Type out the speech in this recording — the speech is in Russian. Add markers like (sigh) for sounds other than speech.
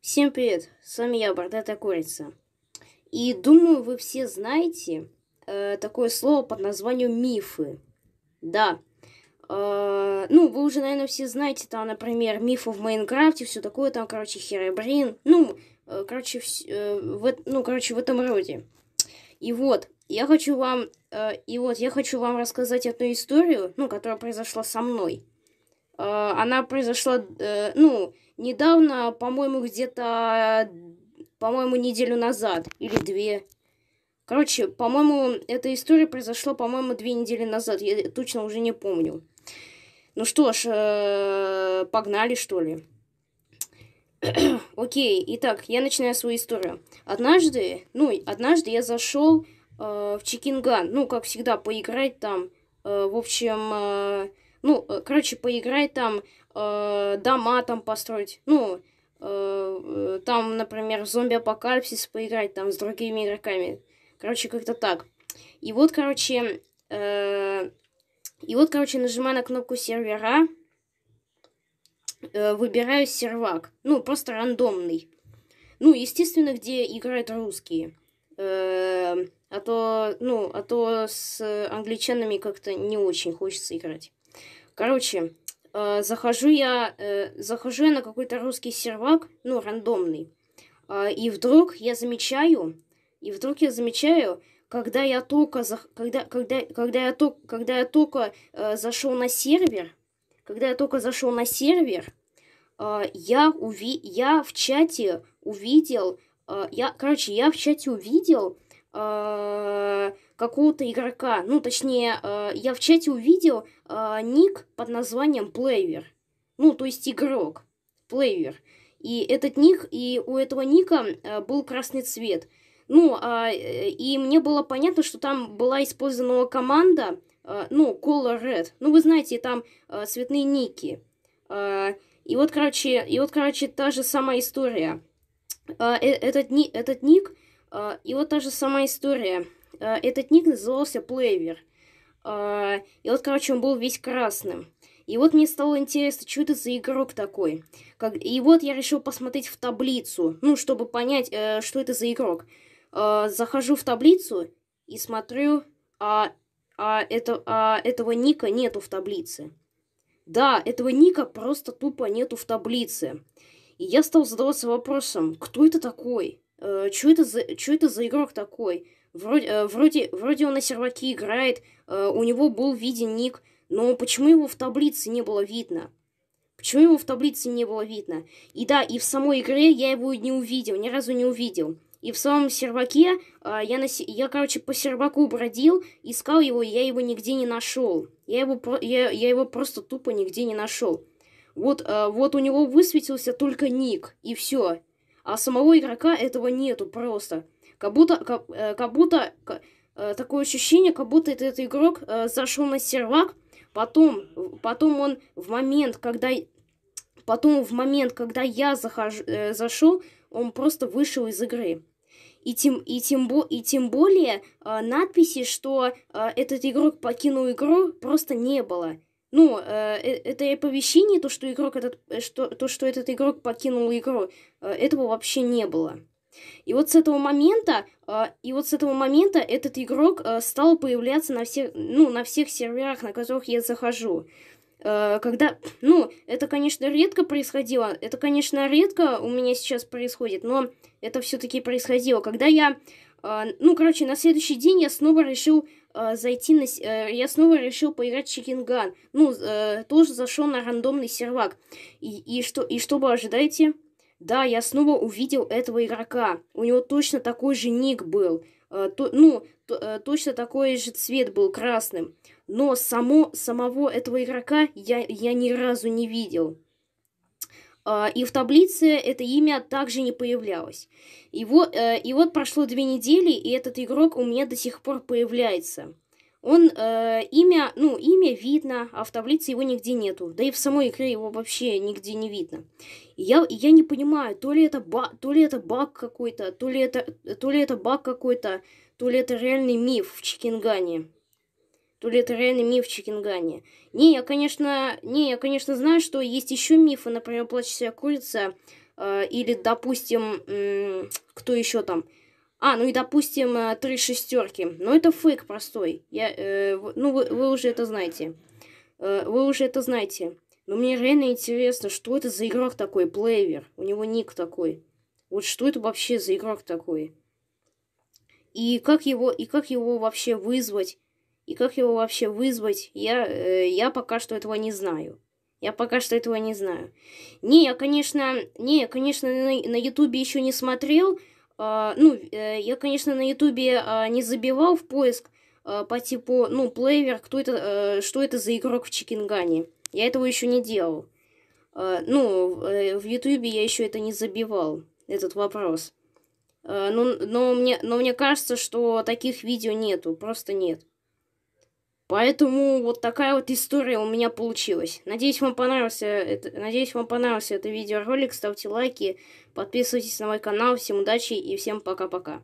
Всем привет, с вами я, Бордата Курица. И думаю, вы все знаете э, такое слово под названием мифы. Да. Э, ну, вы уже, наверное, все знаете, там, например, мифы в Майнкрафте, все такое, там, короче, херебрин. Ну, Э, короче, э, в, ну, короче, в этом роде. И вот, я хочу вам, э, и вот, я хочу вам рассказать одну историю, ну, которая произошла со мной. Она произошла, ну, недавно, по-моему, где-то, по-моему, неделю назад или две. Короче, по-моему, эта история произошла, по-моему, две недели назад. Я точно уже не помню. Ну что ж, погнали, что ли? (clears throat) Окей, итак, я начинаю свою историю. Однажды, ну, однажды я зашел э, в Чикинган, ну, как всегда, поиграть там, э, в общем, э, ну, э, короче, поиграть там, э, дома там построить, ну, э, э, там, например, в зомби-апокалипсис поиграть там с другими игроками. Короче, как-то так. И вот, короче, э, и вот, короче, нажимаю на кнопку сервера, Э, выбираю сервак. Ну, просто рандомный. Ну, естественно, где играют русские. Эм, а то, ну, а то с англичанами как-то не очень хочется играть. Короче, э, захожу я, э, захожу я на какой-то русский сервак, ну, рандомный. А, и вдруг я замечаю, и вдруг я замечаю, когда я только, за, когда, когда, когда я только, когда я только зашел на сервер, когда я только зашел на сервер, а, я, уви... я в чате увидел, а, я, короче, я в чате увидел а, какого-то игрока, ну, точнее, я в чате увидел ник под названием Плейвер, ну, то есть игрок, Плейвер. И этот ник, и у этого ника был красный цвет. Ну, и мне было понятно, что там была использована команда, Э, ну, Color Red. Ну, вы знаете, там э, цветные ники. Э, и вот, короче, и вот, короче, та же самая история. Этот, ни, этот ник, и вот та же самая история. Этот ник назывался Плейвер. И вот, короче, он был весь красным. И вот мне стало интересно, что это за игрок такой. Как... И вот я решил посмотреть в таблицу, ну, чтобы понять, э, что это за игрок. Э, захожу в таблицу и смотрю, а а, это, а этого ника нету в таблице. Да, этого ника просто тупо нету в таблице. И я стал задаваться вопросом, кто это такой? Э, что это, за, чё это за игрок такой? Вроде, э, вроде, вроде он на серваке играет, э, у него был виден ник, но почему его в таблице не было видно? Почему его в таблице не было видно? И да, и в самой игре я его не увидел, ни разу не увидел. И в самом серваке э, я, на, я, короче, по серваку бродил, искал его, и я его нигде не нашел. Я его, я, я его просто тупо нигде не нашел. Вот, э, вот у него высветился только ник, и все. А самого игрока этого нету просто. Как будто, как, э, как будто как, э, такое ощущение, как будто этот, этот игрок э, зашел на сервак, потом, потом он в момент, когда потом в момент, когда я захож... э, зашел, он просто вышел из игры. И тем, и тем, бо, и тем более э, надписи, что э, этот игрок покинул игру, просто не было. Ну, э, э это оповещение, то, что игрок этот, э, что, то, что этот игрок покинул игру, э, этого вообще не было. И вот с этого момента, э, и вот с этого момента этот игрок э, стал появляться на всех, ну, на всех серверах, на которых я захожу. Э, когда, ну, это, конечно, редко происходило, это, конечно, редко у меня сейчас происходит, но это все-таки происходило. Когда я, э, ну, короче, на следующий день я снова решил э, зайти на... я снова решил поиграть в Чикинган, Gun. Ну, тоже зашел на рандомный сервак. И, и, что, и что вы ожидаете? Да, я снова увидел этого игрока. У него точно такой же ник был. Э, то, ну, то, э, точно такой же цвет был красным. Но само, самого этого игрока я, я ни разу не видел. А, и в таблице это имя также не появлялось. И вот, э, и вот прошло две недели, и этот игрок у меня до сих пор появляется. Он, э, имя, ну, имя видно, а в таблице его нигде нету. Да и в самой игре его вообще нигде не видно. я, я не понимаю, то ли это, ба, то ли это баг какой-то, то ли это, то ли это баг какой-то, то ли это реальный миф в Чикингане. То ли это реальный миф в Чикингане. Не, я, конечно, не, я, конечно, знаю, что есть еще мифы, например, «Плачущая курица», э, или, допустим, э, кто еще там – а, ну и, допустим, э, три шестерки. Но ну, это фейк простой. Я, э, ну, вы, вы уже это знаете. Э, вы уже это знаете. Но мне реально интересно, что это за игрок такой, плейвер? У него ник такой. Вот что это вообще за игрок такой? И как его, и как его вообще вызвать? И как его вообще вызвать? Я, э, я пока что этого не знаю. Я пока что этого не знаю. Не, я, конечно, не, я, конечно, на Ютубе еще не смотрел, а, ну, э, я, конечно, на Ютубе а, не забивал в поиск а, по типу, ну, плейвер, кто это, э, что это за игрок в Чикингане. Я этого еще не делал. Ну, э, в Ютубе я еще это не забивал, этот вопрос. Но, ну, но, мне, но мне кажется, что таких видео нету, просто нет. Поэтому вот такая вот история у меня получилась. Надеюсь, вам понравился это, надеюсь, вам понравился это видеоролик. Ставьте лайки, подписывайтесь на мой канал. Всем удачи и всем пока-пока.